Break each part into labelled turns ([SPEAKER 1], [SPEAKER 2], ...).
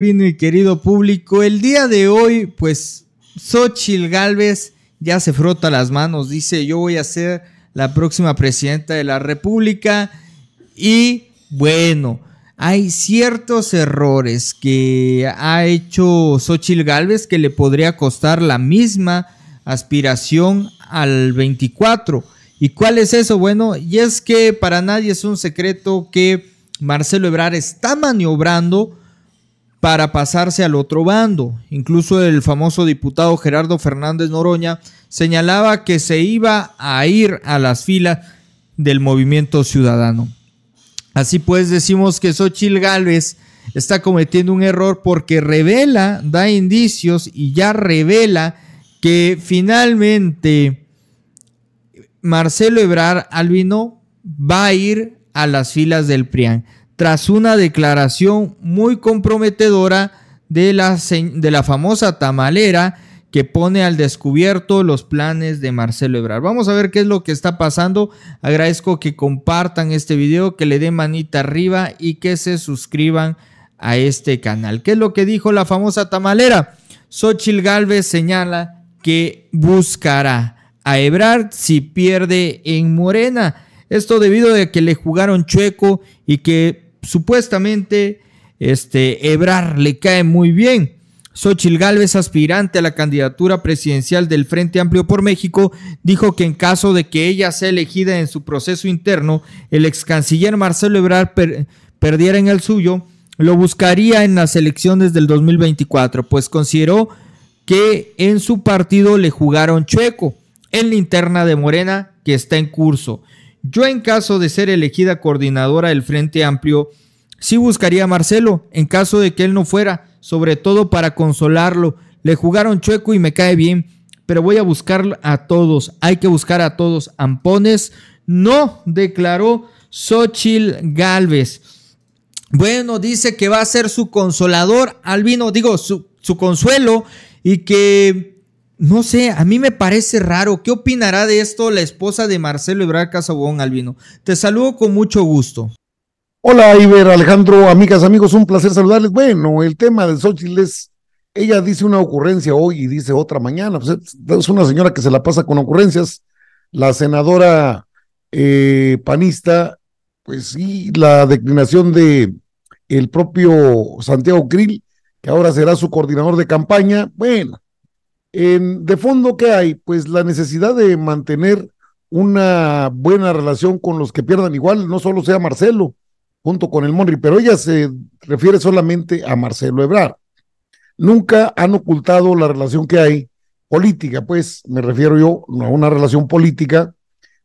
[SPEAKER 1] Vino querido público, el día de hoy, pues Xochil Gálvez ya se frota las manos, dice yo voy a ser la próxima presidenta de la República y bueno, hay ciertos errores que ha hecho Xochil Gálvez que le podría costar la misma aspiración al 24. ¿Y cuál es eso? Bueno, y es que para nadie es un secreto que Marcelo Ebrar está maniobrando para pasarse al otro bando. Incluso el famoso diputado Gerardo Fernández Noroña señalaba que se iba a ir a las filas del movimiento ciudadano. Así pues, decimos que Xochil Gálvez está cometiendo un error porque revela, da indicios y ya revela que finalmente Marcelo Ebrar Albino va a ir a las filas del PRIAN tras una declaración muy comprometedora de la, de la famosa tamalera que pone al descubierto los planes de Marcelo Ebrard. Vamos a ver qué es lo que está pasando. Agradezco que compartan este video, que le den manita arriba y que se suscriban a este canal. ¿Qué es lo que dijo la famosa tamalera? Xochil Galvez señala que buscará a Ebrard si pierde en Morena. Esto debido a que le jugaron chueco y que supuestamente este, Ebrar le cae muy bien. Xochil Gálvez, aspirante a la candidatura presidencial del Frente Amplio por México, dijo que en caso de que ella sea elegida en su proceso interno, el ex canciller Marcelo Ebrar perdiera en el suyo, lo buscaría en las elecciones del 2024, pues consideró que en su partido le jugaron chueco en la interna de Morena que está en curso. Yo en caso de ser elegida coordinadora del Frente Amplio, sí buscaría a Marcelo en caso de que él no fuera, sobre todo para consolarlo. Le jugaron chueco y me cae bien, pero voy a buscar a todos, hay que buscar a todos. Ampones no declaró Xochil Galvez. Bueno, dice que va a ser su consolador, Albino, digo, su consuelo y que no sé, a mí me parece raro. ¿Qué opinará de esto la esposa de Marcelo Ebrard Casabón Albino? Te saludo con
[SPEAKER 2] mucho gusto. Hola, Iber, Alejandro, amigas, amigos, un placer saludarles. Bueno, el tema de Xochitl es, ella dice una ocurrencia hoy y dice otra mañana. Pues, es una señora que se la pasa con ocurrencias. La senadora eh, panista, pues sí, la declinación de el propio Santiago grill, que ahora será su coordinador de campaña. Bueno, de fondo, ¿qué hay? Pues la necesidad de mantener una buena relación con los que pierdan igual, no solo sea Marcelo junto con el Monri, pero ella se refiere solamente a Marcelo Ebrar. Nunca han ocultado la relación que hay política, pues me refiero yo a una relación política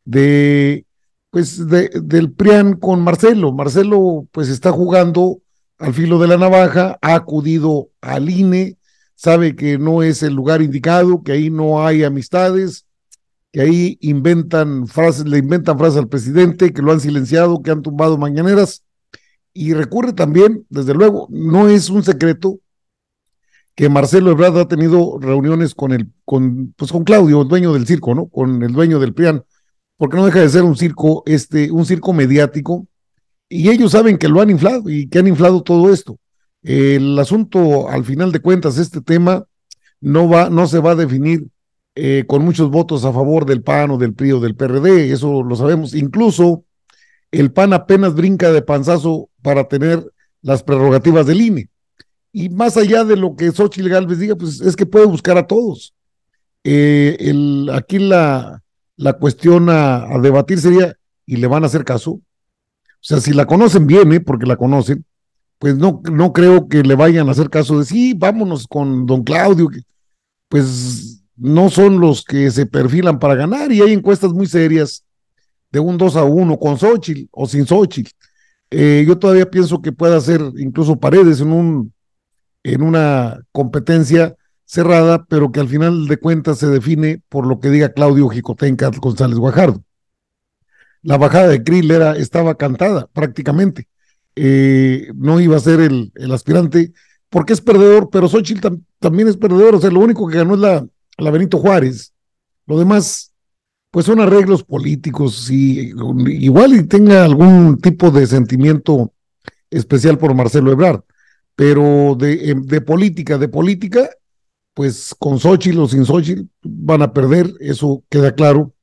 [SPEAKER 2] de pues de, del PRIAN con Marcelo. Marcelo pues está jugando al filo de la navaja, ha acudido al INE, sabe que no es el lugar indicado, que ahí no hay amistades, que ahí inventan frases, le inventan frases al presidente, que lo han silenciado, que han tumbado mañaneras. Y recurre también, desde luego, no es un secreto que Marcelo Ebrard ha tenido reuniones con el, con, pues con Claudio, el dueño del circo, ¿no? Con el dueño del PRIAN, porque no deja de ser un circo, este, un circo mediático, y ellos saben que lo han inflado y que han inflado todo esto. El asunto, al final de cuentas, este tema no, va, no se va a definir eh, con muchos votos a favor del PAN o del PRI o del PRD, eso lo sabemos. Incluso el PAN apenas brinca de panzazo para tener las prerrogativas del INE. Y más allá de lo que Xochitl Galvez diga, pues es que puede buscar a todos. Eh, aquí la, cuestión a, debatir sería, ¿y le van a hacer caso? O sea, si la conocen bien, ¿eh? porque la conocen, pues no, no creo que le vayan a hacer caso de sí, vámonos con don Claudio, pues no son los que se perfilan para ganar y hay encuestas muy serias de un 2 a 1 con Xochitl o sin Xochitl. Eh, yo todavía pienso que puede hacer incluso paredes en, un, en una competencia cerrada, pero que al final de cuentas se define por lo que diga Claudio Jicotenca González Guajardo. La bajada de Krill estaba cantada prácticamente. Eh, no iba a ser el, aspirante, porque es perdedor, pero Xochitl también es perdedor, o sea, lo único que ganó es la, Benito Juárez, lo demás, pues son arreglos políticos, y igual y tenga algún tipo de sentimiento especial por Marcelo Ebrard, pero em, de, política, de política, pues con Xochitl o sin Xochitl van a perder, eso queda claro,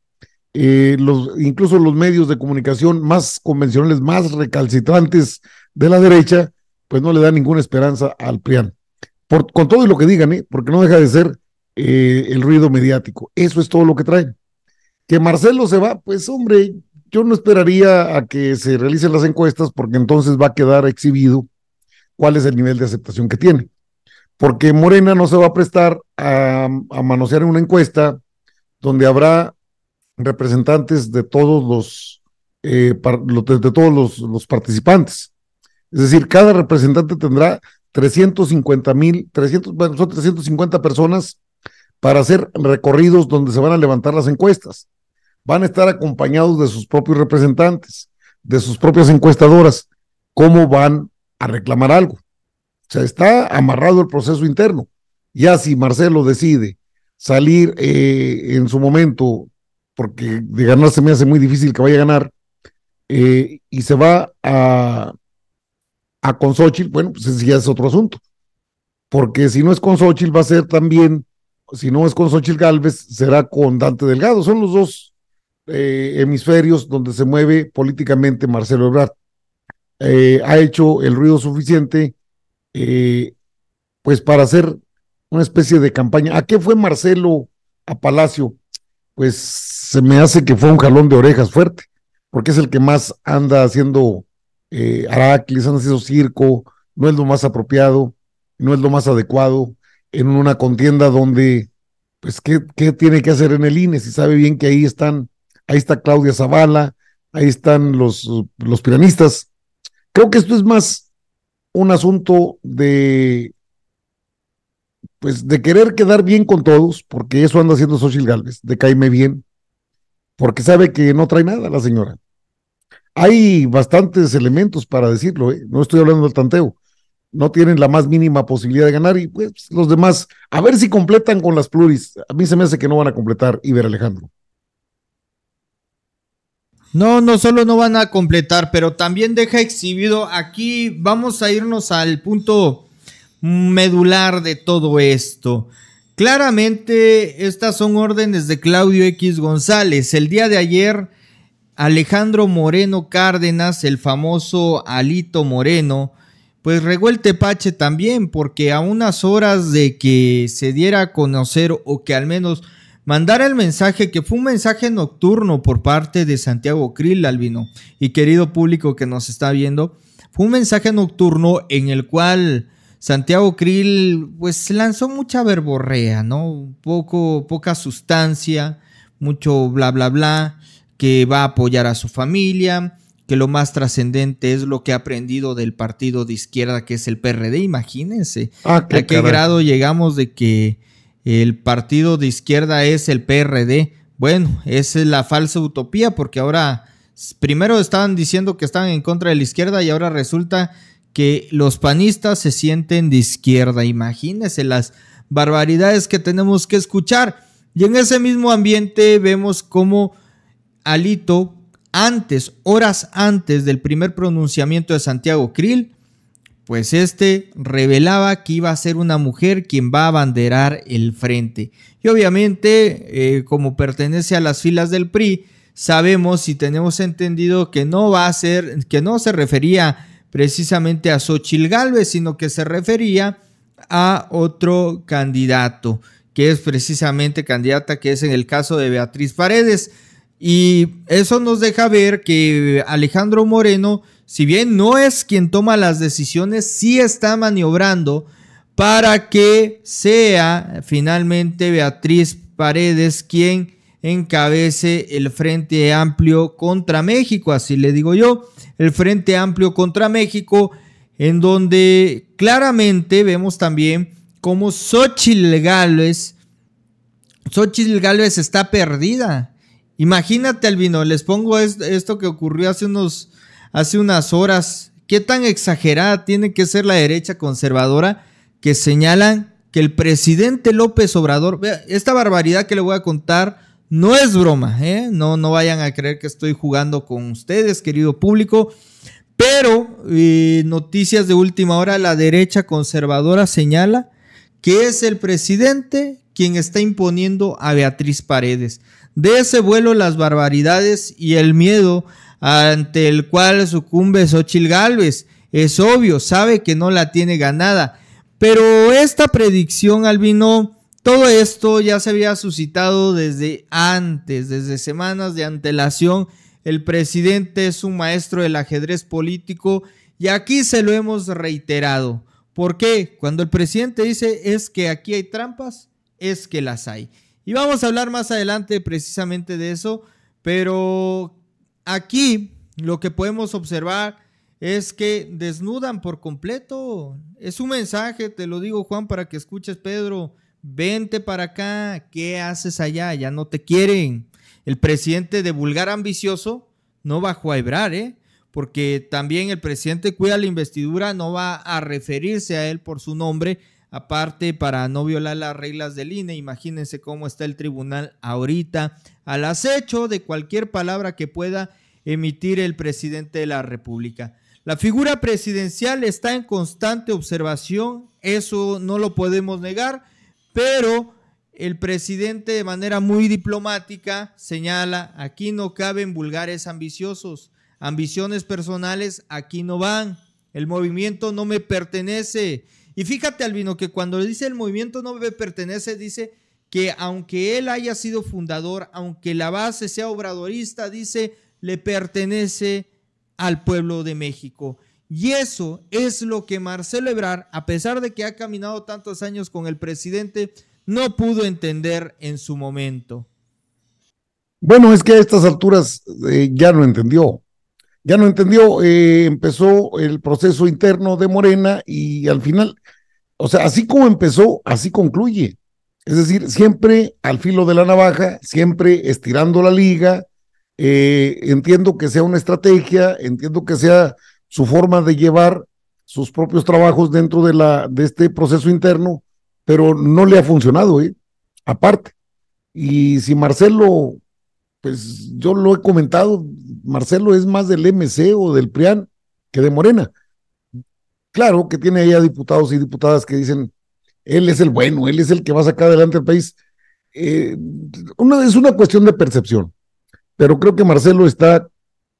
[SPEAKER 2] eh, los, incluso los medios de comunicación más convencionales, más recalcitrantes de la derecha, pues no le dan ninguna esperanza al PRIAN. con todo y lo que digan, ¿eh? porque no deja de ser eh, el ruido mediático. Eso es todo lo que traen. Que Marcelo se va, pues hombre, yo no esperaría a que se realicen las encuestas porque entonces va a quedar exhibido cuál es el nivel de aceptación que tiene. Porque Morena no se va a prestar a, a manosear en una encuesta donde habrá representantes de todos los, eh, de, todos los, los participantes. Es decir, cada representante tendrá 350 mil, bueno, son 350 personas para hacer recorridos donde se van a levantar las encuestas. Van a estar acompañados de sus propios representantes, de sus propias encuestadoras, cómo van a reclamar algo. O sea, está amarrado el proceso interno. Ya si Marcelo decide salir eh, en su momento porque de ganar se me hace muy difícil que vaya a ganar, eh, y se va a, a con Xochitl, bueno, pues ese ya es otro asunto. Porque si no es con Xochitl, va a ser también, si no es con Xochitl Galvez, será con Dante Delgado. Son los dos eh, hemisferios donde se mueve políticamente Marcelo Ebrard. Eh, ha hecho el ruido suficiente, pues, para hacer una especie de campaña. ¿A qué fue Marcelo a Palacio? pues se me hace que fue un jalón de orejas fuerte, porque es el que más anda haciendo eh, anda haciendo circo, no es lo más apropiado, no es lo más adecuado en una contienda donde, pues, ¿qué, qué tiene que hacer en el INE? Si sabe bien que ahí están, ahí está Claudia Zavala, ahí están los, los Creo que esto es más un asunto de pues de querer quedar bien con todos, porque eso anda haciendo Xochitl Galvez, de caerme bien, porque sabe que no trae nada la señora. Hay bastantes elementos para decirlo, ¿eh? no estoy hablando del tanteo. No tienen la más mínima posibilidad de ganar y pues los demás, a ver si completan con las pluris. A mí se me hace que no van a completar Iber Alejandro. No, no solo no van a completar,
[SPEAKER 1] pero también deja exhibido. Aquí vamos a irnos al punto medular de todo esto. Claramente estas son órdenes de Claudio X González. El día de ayer, Alejandro Moreno Cárdenas, el famoso Alito Moreno, pues regó el tepache también, porque a unas horas de que se diera a conocer o que al menos mandara el mensaje, que fue un mensaje nocturno por parte de Santiago Krill, Albino, y querido público que nos está viendo, fue un mensaje nocturno en el cual Santiago Krill pues lanzó mucha verborrea, ¿no? Poco, poca sustancia, mucho bla bla bla, que va a apoyar a su familia, que lo más trascendente es lo que ha aprendido del partido de izquierda que es el PRD, imagínense. Ah, ¿A qué grado llegamos de que el partido de izquierda es el PRD? Bueno, esa es la falsa utopía porque ahora primero estaban diciendo que estaban en contra de la izquierda y ahora resulta que los panistas se sienten de izquierda. Imagínense las barbaridades que tenemos que escuchar. Y en ese mismo ambiente vemos cómo Alito, antes, horas antes del primer pronunciamiento de Santiago Krill, pues este revelaba que iba a ser una mujer quien va a abanderar el frente. Y obviamente, eh, como pertenece a las filas del PRI, sabemos y tenemos entendido que no va a ser, que no se refería precisamente a Xochil Galvez sino que se refería a otro candidato, que es precisamente candidata, que es en el caso de Beatriz Paredes. Y eso nos deja ver que Alejandro Moreno, si bien no es quien toma las decisiones, sí está maniobrando para que sea finalmente Beatriz Paredes quien encabece el Frente Amplio contra México, así le digo yo el Frente Amplio contra México, en donde claramente vemos también cómo Xochitl Gálvez Xochitl está perdida. Imagínate, Albino, les pongo esto que ocurrió hace, unos, hace unas horas. ¿Qué tan exagerada tiene que ser la derecha conservadora que señalan que el presidente López Obrador, esta barbaridad que le voy a contar, no es broma, ¿eh? no, no vayan a creer que estoy jugando con ustedes, querido público. Pero eh, noticias de última hora, la derecha conservadora señala que es el presidente quien está imponiendo a Beatriz Paredes. De ese vuelo las barbaridades y el miedo ante el cual sucumbe Xochil Gálvez. Es obvio, sabe que no la tiene ganada. Pero esta predicción, Albino, todo esto ya se había suscitado desde antes, desde semanas de antelación. El presidente es un maestro del ajedrez político y aquí se lo hemos reiterado. ¿Por qué? Cuando el presidente dice es que aquí hay trampas, es que las hay. Y vamos a hablar más adelante precisamente de eso, pero aquí lo que podemos observar es que desnudan por completo. Es un mensaje, te lo digo Juan, para que escuches Pedro, vente para acá, ¿qué haces allá? Ya no te quieren. El presidente de vulgar ambicioso no va a hebrar, ¿eh? porque también el presidente cuida la investidura, no va a referirse a él por su nombre, aparte para no violar las reglas del INE. Imagínense cómo está el tribunal ahorita al acecho de cualquier palabra que pueda emitir el presidente de la República. La figura presidencial está en constante observación, eso no lo podemos negar, pero el presidente de manera muy diplomática señala, aquí no caben vulgares ambiciosos, ambiciones personales aquí no van, el movimiento no me pertenece. Y fíjate, Albino, que cuando le dice el movimiento no me pertenece, dice que aunque él haya sido fundador, aunque la base sea obradorista, dice, le pertenece al pueblo de México. Y eso es lo que Marcelo Ebrar, a pesar de que ha caminado tantos años con el presidente, no pudo entender en su momento.
[SPEAKER 2] Bueno, es que a estas alturas eh, ya no entendió. Ya no entendió, eh, empezó el proceso interno de Morena y al final, o sea, así como empezó, así concluye. Es decir, siempre al filo de la navaja, siempre estirando la liga. Eh, entiendo que sea una estrategia, entiendo que sea su forma de llevar sus propios trabajos dentro de, la, de este proceso interno, pero no le ha funcionado, ¿eh? aparte. Y si Marcelo, pues yo lo he comentado, Marcelo es más del MC o del PRIAN que de Morena. Claro que tiene ahí diputados y diputadas que dicen, él es el bueno, él es el que va a sacar adelante el país. Eh, es una cuestión de percepción, pero creo que Marcelo está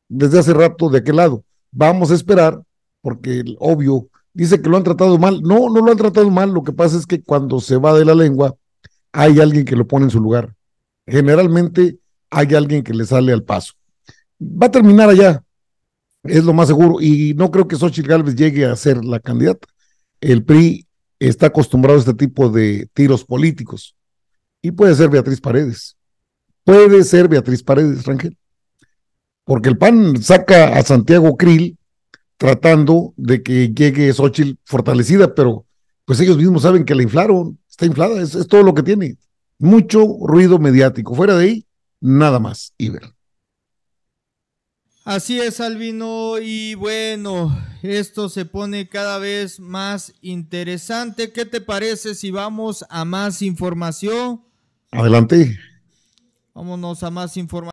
[SPEAKER 2] desde hace rato de aquel lado. Vamos a esperar, porque el obvio, dice que lo han tratado mal. No, no lo han tratado mal. Lo que pasa es que cuando se va de la lengua, hay alguien que lo pone en su lugar. Generalmente hay alguien que le sale al paso. Va a terminar allá, es lo más seguro. Y no creo que Xochitl Gálvez llegue a ser la candidata. El PRI está acostumbrado a este tipo de tiros políticos. Y puede ser Beatriz Paredes. Puede ser Beatriz Paredes, Rangel. Porque el PAN saca a Santiago Krill tratando de que llegue Xochitl fortalecida, pero pues ellos mismos saben que la inflaron, está inflada, es, todo lo que tiene. Mucho ruido mediático. Fuera de ahí, nada más, Iber.
[SPEAKER 1] Así es, Albino. Y bueno, esto se pone cada vez más interesante. ¿Qué te parece si vamos a más información?
[SPEAKER 2] Adelante.
[SPEAKER 1] Vámonos a más información.